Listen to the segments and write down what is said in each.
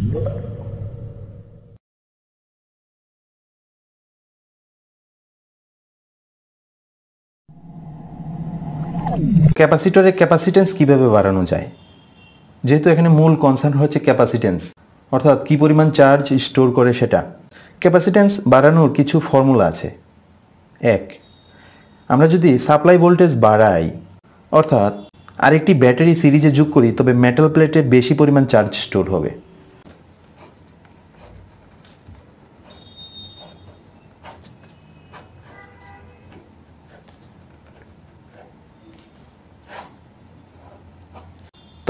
ক্যাপাসিটরের ক্যাপাসিটেন্স কিভাবে বাড়ানো যায় যেহেতু এখানে মূল কনসার্ন হচ্ছে ক্যাপাসিটেন্স অর্থাৎ কি পরিমাণ চার্জ স্টোর করে সেটা ক্যাপাসিটেন্স বাড়ানোর কিছু ফর্মুলা আছে এক আমরা যদি সাপ্লাই ভোল্টেজ বাড়াই অর্থাৎ আরেকটি ব্যাটারি সিরিজে যোগ করি তবে মেটাল প্লেটে বেশি পরিমাণ চার্জ স্টোর হবে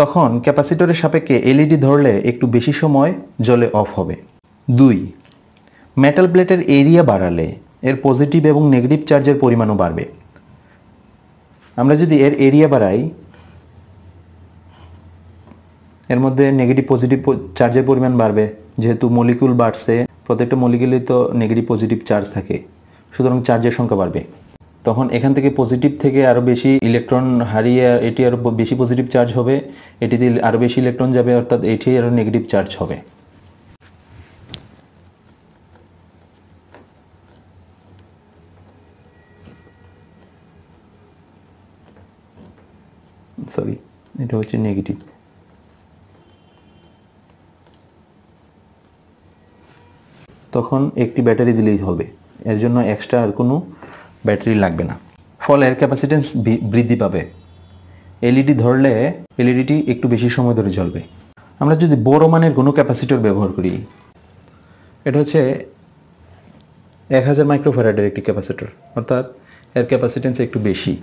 তখন ক্যাপাসিটরের সাপেক্ষে এলইডি ধরলে একটু বেশি সময় জলে অফ হবে দুই মেটাল প্লেটের এরিয়া বাড়ালে এর পজিটিভ এবং নেগেটিভ চার্জের পরিমাণও বাড়বে আমরা যদি এর এরিয়া বাড়াই এর মধ্যে নেগেটিভ পজিটিভ চার্জের পরিমাণ বাড়বে যেহেতু মলিকুল বাড়ছে প্রত্যেকটা মলিকিউলে তো নেগেটিভ পজিটিভ চার্জ থাকে সুতরাং চার্জের সংখ্যা বাড়বে তখন এখান থেকে পজিটিভ থেকে আরও বেশি ইলেকট্রন হারিয়ে এটি আরও বেশি পজিটিভ চার্জ হবে দিয়ে আরও বেশি ইলেকট্রন যাবে অর্থাৎ এটি আরও নেগেটিভ চার্জ হবে সরি এটা হচ্ছে নেগেটিভ তখন একটি ব্যাটারি দিলেই হবে এর জন্য এক্সট্রা আর কোনো ব্যাটারি লাগবে না ফলে এর ক্যাপাসিটেন্স বৃদ্ধি পাবে এলইডি ধরলে এলইডিটি একটু বেশি সময় ধরে জ্বলবে আমরা যদি বড় মানের কোনো ক্যাপাসিটর ব্যবহার করি এটা হচ্ছে এক হাজার মাইক্রোফেরাডের একটি ক্যাপাসিটর অর্থাৎ এর ক্যাপাসিটেন্স একটু বেশি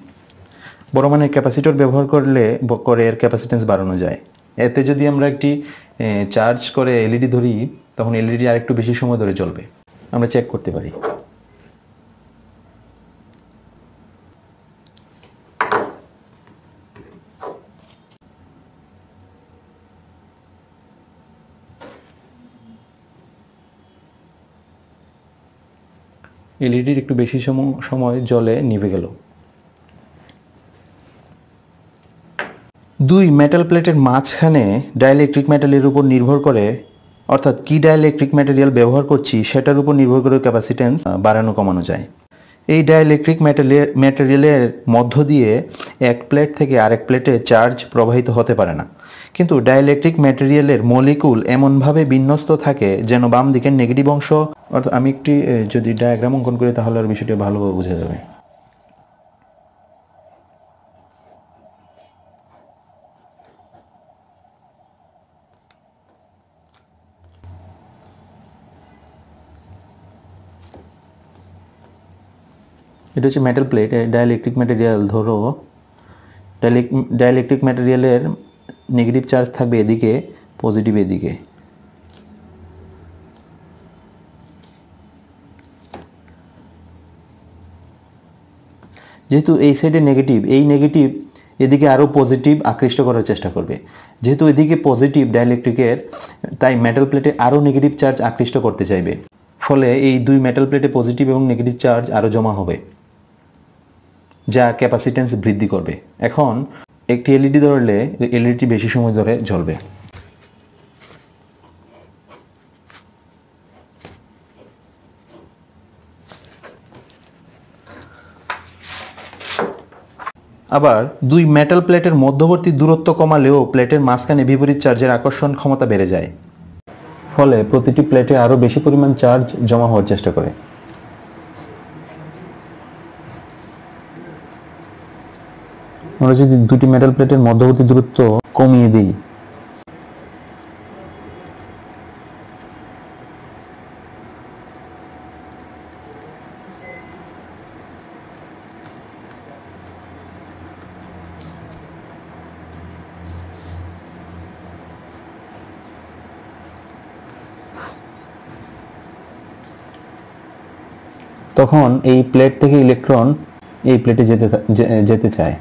বড় মানের ক্যাপাসিটর ব্যবহার করলে করে এর ক্যাপাসিটেন্স বাড়ানো যায় এতে যদি আমরা একটি চার্জ করে এলইডি ধরি তখন এলইডি আর একটু বেশি সময় ধরে জ্বলবে আমরা চেক করতে পারি এলইডির একটু বেশি সময় জলে নিভে গেল দুই মেটাল প্লেটের মাঝখানে ডাইলেকট্রিক মেটালের উপর নির্ভর করে অর্থাৎ কি ডাইলেকট্রিক ম্যাটেরিয়াল ব্যবহার করছি সেটার উপর নির্ভর করে ক্যাপাসিটেন্স বাড়ানো কমানো যায় এই ডাইলেকট্রিক ম্যাটেরিয়ালের মধ্য দিয়ে এক প্লেট থেকে আরেক প্লেটে চার্জ প্রবাহিত হতে পারে না কিন্তু ডায়ালেকট্রিক ম্যাটেরিয়ালের মলিকুল এমনভাবে বিন্যস্ত থাকে যেন বাম দিকের নেগেটিভ অংশ অর্থাৎ আমি একটি যদি ডায়াগ্রাম অঙ্কন করি তাহলে আর বিষয়টি ভালোভাবে বুঝে যাবে এটা হচ্ছে মেটাল প্লেট ডায়ালেকট্রিক ম্যাটেরিয়াল ধরো ডায়ালেকট্রিক ম্যাটেরিয়ালের নেগেটিভ চার্জ থাকবে এদিকে পজিটিভ এদিকে যেহেতু এই সাইডে নেগেটিভ এই নেগেটিভ এদিকে আরও পজিটিভ আকৃষ্ট করার চেষ্টা করবে যেহেতু এদিকে পজিটিভ ডাইলেকট্রিকের তাই মেটাল প্লেটে আরও নেগেটিভ চার্জ আকৃষ্ট করতে চাইবে ফলে এই দুই মেটাল প্লেটে পজিটিভ এবং নেগেটিভ চার্জ আরও জমা হবে যা ক্যাপাসিটেন্স বৃদ্ধি করবে এখন একটি এলইডি ধরলে এলইডিটি বেশি সময় ধরে জ্বলবে আবার দুই মেটাল প্লেটের মধ্যবর্তী দূরত্ব কমালেও প্লেটের মাঝখানে বিপরীত চার্জের আকর্ষণ ক্ষমতা বেড়ে যায় ফলে প্রতিটি প্লেটে আরও বেশি পরিমাণ চার্জ জমা হওয়ার চেষ্টা করে আমরা যদি দুটি মেটাল প্লেটের মধ্যবর্তী দূরত্ব কমিয়ে দিই তখন এই প্লেট থেকে ইলেকট্রন এই প্লেটে যেতে যেতে চায়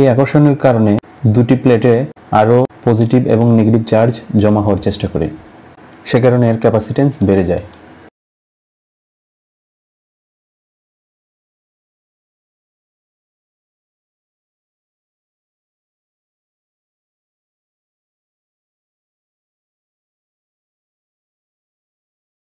এই আকর্ষণের কারণে দুটি প্লেটে আরও পজিটিভ এবং নেগেটিভ চার্জ জমা হওয়ার চেষ্টা করে সে কারণে এর ক্যাপাসিটেন্স বেড়ে যায়